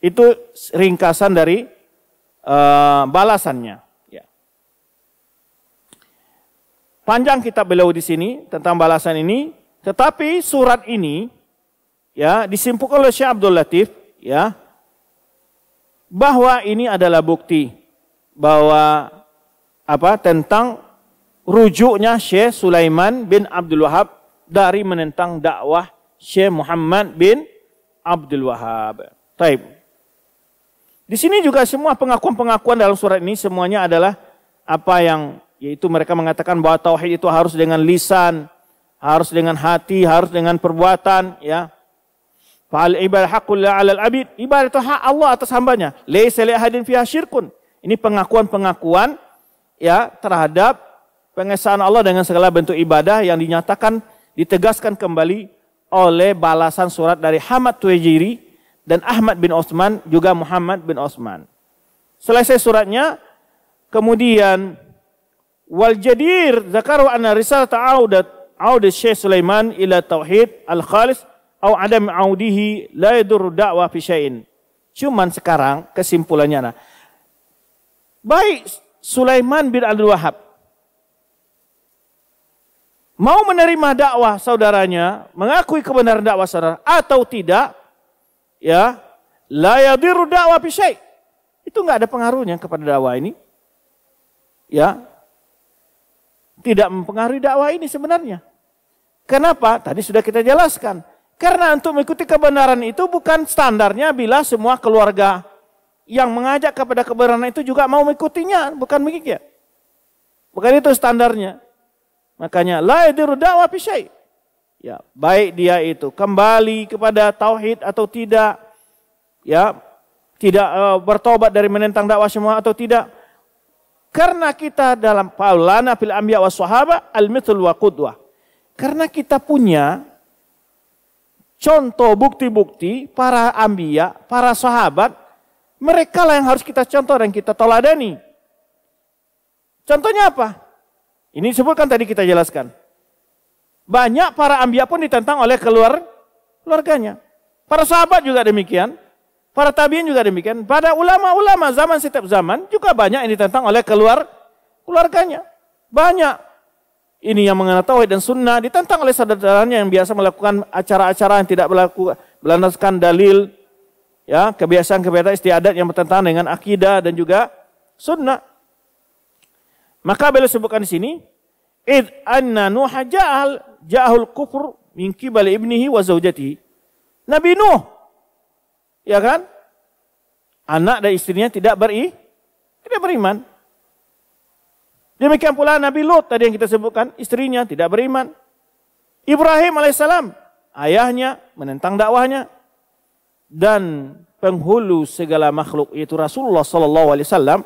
Itu ringkasan dari uh, balasannya. Panjang kitab beliau di sini tentang balasan ini, tetapi surat ini ya disimpulkan oleh Syekh Abdul Latif ya bahwa ini adalah bukti bahwa apa tentang rujuknya Syekh Sulaiman bin Abdul Wahab dari menentang dakwah Syekh Muhammad bin Abdul Wahab. Taib. Di sini juga semua pengakuan-pengakuan dalam surat ini semuanya adalah apa yang yaitu mereka mengatakan bahwa tauhid itu harus dengan lisan, harus dengan hati, harus dengan perbuatan, ya. Fal ibadah hakul alal abid. Ibadah itu hak Allah atas hambanya. Laisa li ahadin fiha syirkun. Ini pengakuan-pengakuan ya terhadap pengesaan Allah dengan segala bentuk ibadah yang dinyatakan ditegaskan kembali oleh balasan surat dari Hamad Tuwejiri dan Ahmad bin Osman juga Muhammad bin Osman. Selesai suratnya, kemudian Wal jadir dzakaru anna risalah audat aud Syekh Sulaiman ila tauhid al-khalis au adam audihi la yadur da'wa fi syai'in. Cuman sekarang kesimpulannya nah. Baik Sulaiman bin Abdul Wahab mau menerima dakwah saudaranya, mengakui kebenaran dakwah saudara atau tidak, ya, la yadiru dakwah fi Itu nggak ada pengaruhnya kepada dakwah ini. Ya, tidak mempengaruhi dakwah ini sebenarnya. Kenapa? Tadi sudah kita jelaskan. Karena untuk mengikuti kebenaran itu bukan standarnya bila semua keluarga yang mengajak kepada kebenaran itu juga mau mengikutinya, bukan begitu ya. Bukan itu standarnya. Makanya la yadiru dakwah bisyai. Ya, baik dia itu kembali kepada tauhid atau tidak, ya, tidak e, bertobat dari menentang dakwah semua atau tidak, karena kita dalam paulana fil anbiya wa sahaba al-mithl wa qudwah. Karena kita punya contoh bukti-bukti para ambiya, para sahabat, mereka lah yang harus kita contoh dan kita toladani. Contohnya apa? Ini disebutkan tadi kita jelaskan. Banyak para ambiya pun ditentang oleh keluar keluarganya. Para sahabat juga demikian. Para tabiin juga demikian. Pada ulama-ulama zaman setiap zaman juga banyak yang ditentang oleh keluar keluarganya. Banyak. Ini yang mengenal tauhid dan sunnah ditentang oleh saudaranya yang biasa melakukan acara-acara yang tidak berlaku, berlandaskan dalil, ya kebiasaan-kebiasaan istiadat yang bertentangan dengan akidah dan juga sunnah. Maka beliau sebutkan di sini, id anna nuha ja'al ja'hul kufur min kibali ibnihi wa zaujatihi. Nabi Nuh ya kan? Anak dan istrinya tidak beri, tidak beriman. Demikian pula Nabi Lut tadi yang kita sebutkan, istrinya tidak beriman. Ibrahim alaihissalam, ayahnya menentang dakwahnya. Dan penghulu segala makhluk yaitu Rasulullah sallallahu alaihi wasallam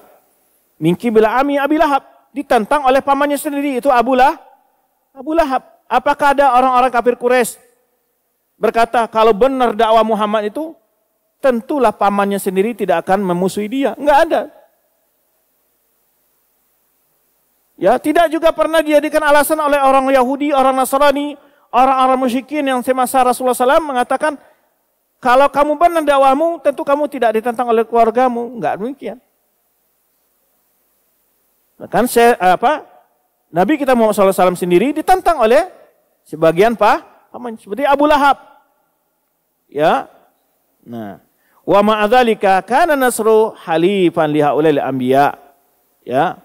Minki bila ami Abi Lahab ditentang oleh pamannya sendiri itu Abu Lahab. Abu Lahab. Apakah ada orang-orang kafir Quraisy berkata kalau benar dakwah Muhammad itu tentulah pamannya sendiri tidak akan memusuhi dia. Enggak ada. Ya, tidak juga pernah dijadikan alasan oleh orang Yahudi, orang Nasrani, orang-orang musyrikin yang semasa Rasulullah SAW mengatakan, kalau kamu benar dakwamu, tentu kamu tidak ditentang oleh keluargamu. Enggak demikian. Bahkan saya, apa, Nabi kita Muhammad SAW sendiri ditentang oleh sebagian pak, seperti Abu Lahab. Ya, nah Wa ma'adhalika kana nasru halifan ulil anbiya. Ya.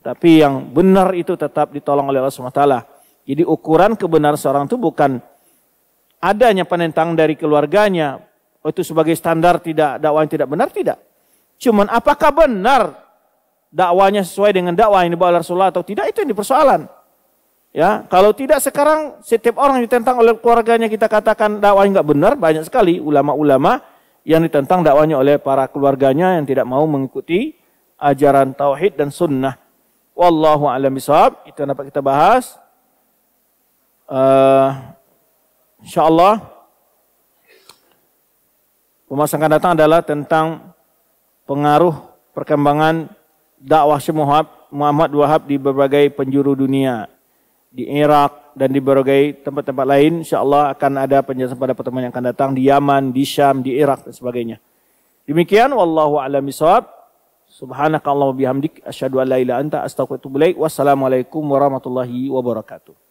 Tapi yang benar itu tetap ditolong oleh Allah SWT. Jadi ukuran kebenaran seorang itu bukan adanya penentang dari keluarganya. Oh, itu sebagai standar tidak dakwah yang tidak benar tidak. Cuman apakah benar dakwahnya sesuai dengan dakwah yang dibawa oleh Rasulullah atau tidak itu yang dipersoalan. Ya, kalau tidak sekarang setiap orang ditentang oleh keluarganya kita katakan dakwah yang tidak benar banyak sekali ulama-ulama yang ditentang dakwanya oleh para keluarganya yang tidak mau mengikuti ajaran tauhid dan sunnah. Wallahu a'lam bishawab. Itu yang dapat kita bahas. Uh, insyaallah pemasangan datang adalah tentang pengaruh perkembangan dakwah Syekh Muhammad Wahab di berbagai penjuru dunia di Irak, dan di berbagai tempat-tempat lain insyaallah akan ada penjelasan pada pertemuan yang akan datang di Yaman, di Syam, di Irak dan sebagainya. Demikian wallahu a'lam bishawab. Subhanakallahumma bihamdik asyhadu an la ilaha anta astaghfiruka wa atubu Wassalamualaikum warahmatullahi wabarakatuh.